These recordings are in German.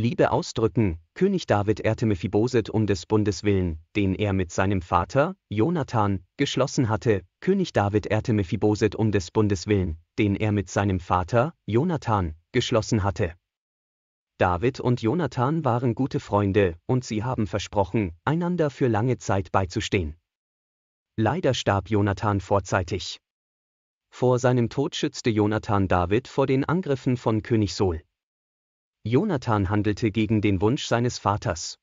Liebe ausdrücken. König David ehrte Mephiboset um des Bundes willen, den er mit seinem Vater, Jonathan, geschlossen hatte. König David ehrte Mephiboset um des Bundes willen, den er mit seinem Vater, Jonathan, geschlossen hatte. David und Jonathan waren gute Freunde, und sie haben versprochen, einander für lange Zeit beizustehen. Leider starb Jonathan vorzeitig. Vor seinem Tod schützte Jonathan David vor den Angriffen von König Sol. Jonathan handelte gegen den Wunsch seines Vaters.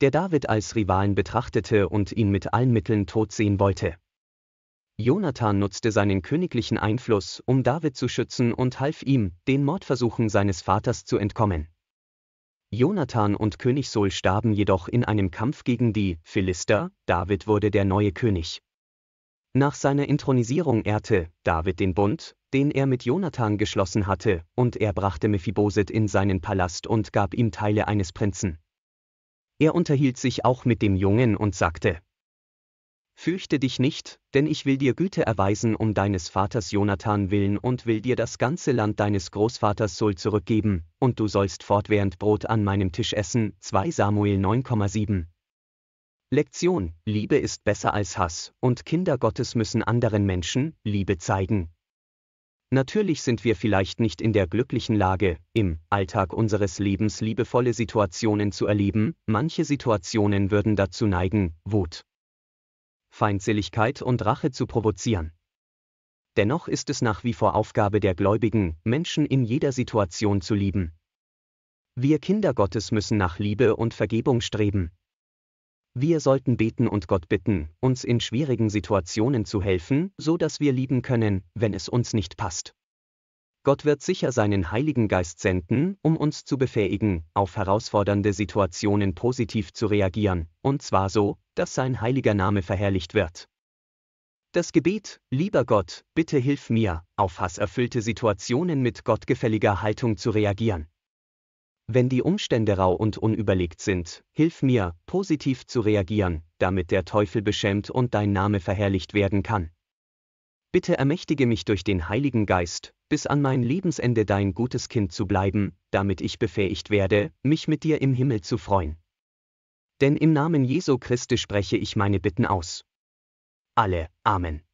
Der David als Rivalen betrachtete und ihn mit allen Mitteln tot sehen wollte. Jonathan nutzte seinen königlichen Einfluss, um David zu schützen und half ihm, den Mordversuchen seines Vaters zu entkommen. Jonathan und König Saul starben jedoch in einem Kampf gegen die Philister, David wurde der neue König. Nach seiner Intronisierung ehrte David den Bund, den er mit Jonathan geschlossen hatte, und er brachte Mephiboset in seinen Palast und gab ihm Teile eines Prinzen. Er unterhielt sich auch mit dem Jungen und sagte, Fürchte dich nicht, denn ich will dir Güte erweisen um deines Vaters Jonathan willen und will dir das ganze Land deines Großvaters Sol zurückgeben, und du sollst fortwährend Brot an meinem Tisch essen. 2 Samuel 9,7 Lektion, Liebe ist besser als Hass, und Kinder Gottes müssen anderen Menschen Liebe zeigen. Natürlich sind wir vielleicht nicht in der glücklichen Lage, im Alltag unseres Lebens liebevolle Situationen zu erleben, manche Situationen würden dazu neigen, Wut, Feindseligkeit und Rache zu provozieren. Dennoch ist es nach wie vor Aufgabe der Gläubigen, Menschen in jeder Situation zu lieben. Wir Kinder Gottes müssen nach Liebe und Vergebung streben. Wir sollten beten und Gott bitten, uns in schwierigen Situationen zu helfen, so dass wir lieben können, wenn es uns nicht passt. Gott wird sicher seinen Heiligen Geist senden, um uns zu befähigen, auf herausfordernde Situationen positiv zu reagieren, und zwar so, dass sein heiliger Name verherrlicht wird. Das Gebet, lieber Gott, bitte hilf mir, auf hasserfüllte Situationen mit gottgefälliger Haltung zu reagieren. Wenn die Umstände rau und unüberlegt sind, hilf mir, positiv zu reagieren, damit der Teufel beschämt und dein Name verherrlicht werden kann. Bitte ermächtige mich durch den Heiligen Geist, bis an mein Lebensende dein gutes Kind zu bleiben, damit ich befähigt werde, mich mit dir im Himmel zu freuen. Denn im Namen Jesu Christi spreche ich meine Bitten aus. Alle, Amen.